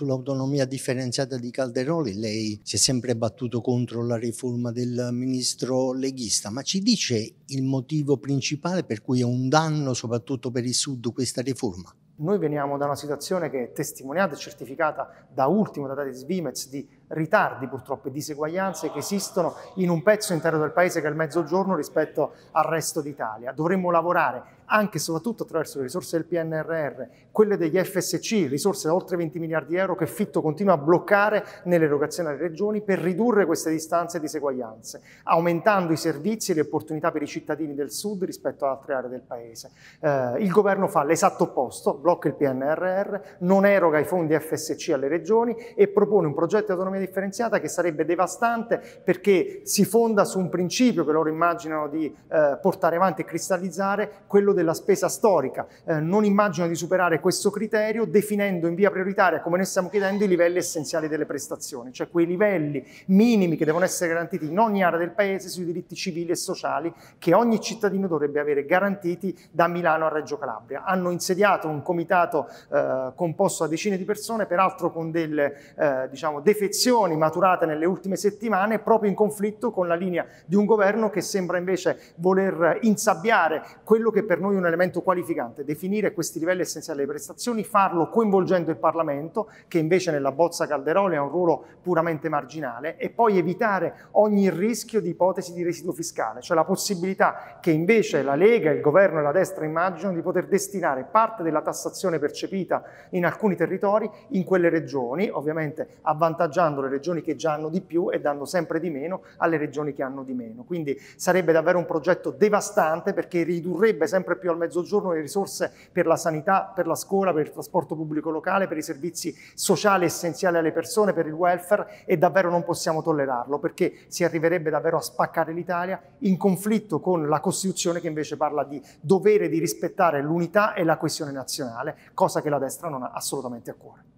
Sull'autonomia differenziata di Calderoli lei si è sempre battuto contro la riforma del ministro leghista, ma ci dice il motivo principale per cui è un danno soprattutto per il Sud questa riforma? Noi veniamo da una situazione che è testimoniata e certificata da ultimo da dati Svimez di ritardi purtroppo e diseguaglianze che esistono in un pezzo intero del paese che è il mezzogiorno rispetto al resto d'Italia. Dovremmo lavorare anche e soprattutto attraverso le risorse del PNRR, quelle degli FSC, risorse da oltre 20 miliardi di euro che Fitto continua a bloccare nell'erogazione alle regioni per ridurre queste distanze e diseguaglianze, aumentando i servizi e le opportunità per i cittadini del sud rispetto ad altre aree del paese. Eh, il governo fa l'esatto opposto, blocca il PNRR, non eroga i fondi FSC alle regioni e propone un progetto di autonomia differenziata che sarebbe devastante perché si fonda su un principio che loro immaginano di eh, portare avanti e cristallizzare, quello della spesa storica. Eh, non immaginano di superare questo criterio definendo in via prioritaria, come noi stiamo chiedendo, i livelli essenziali delle prestazioni, cioè quei livelli minimi che devono essere garantiti in ogni area del paese sui diritti civili e sociali che ogni cittadino dovrebbe avere garantiti da Milano a Reggio Calabria. Hanno insediato un comitato eh, composto da decine di persone, peraltro con delle eh, diciamo, defezioni tensioni maturate nelle ultime settimane proprio in conflitto con la linea di un governo che sembra invece voler insabbiare quello che per noi è un elemento qualificante, definire questi livelli essenziali delle prestazioni, farlo coinvolgendo il Parlamento, che invece nella bozza Calderoli ha un ruolo puramente marginale, e poi evitare ogni rischio di ipotesi di residuo fiscale, cioè la possibilità che invece la Lega, il governo e la destra immaginano di poter destinare parte della tassazione percepita in alcuni territori in quelle regioni, ovviamente avvantaggiando aiutando le regioni che già hanno di più e dando sempre di meno alle regioni che hanno di meno. Quindi sarebbe davvero un progetto devastante perché ridurrebbe sempre più al mezzogiorno le risorse per la sanità, per la scuola, per il trasporto pubblico locale, per i servizi sociali essenziali alle persone, per il welfare e davvero non possiamo tollerarlo perché si arriverebbe davvero a spaccare l'Italia in conflitto con la Costituzione che invece parla di dovere di rispettare l'unità e la coesione nazionale, cosa che la destra non ha assolutamente a cuore.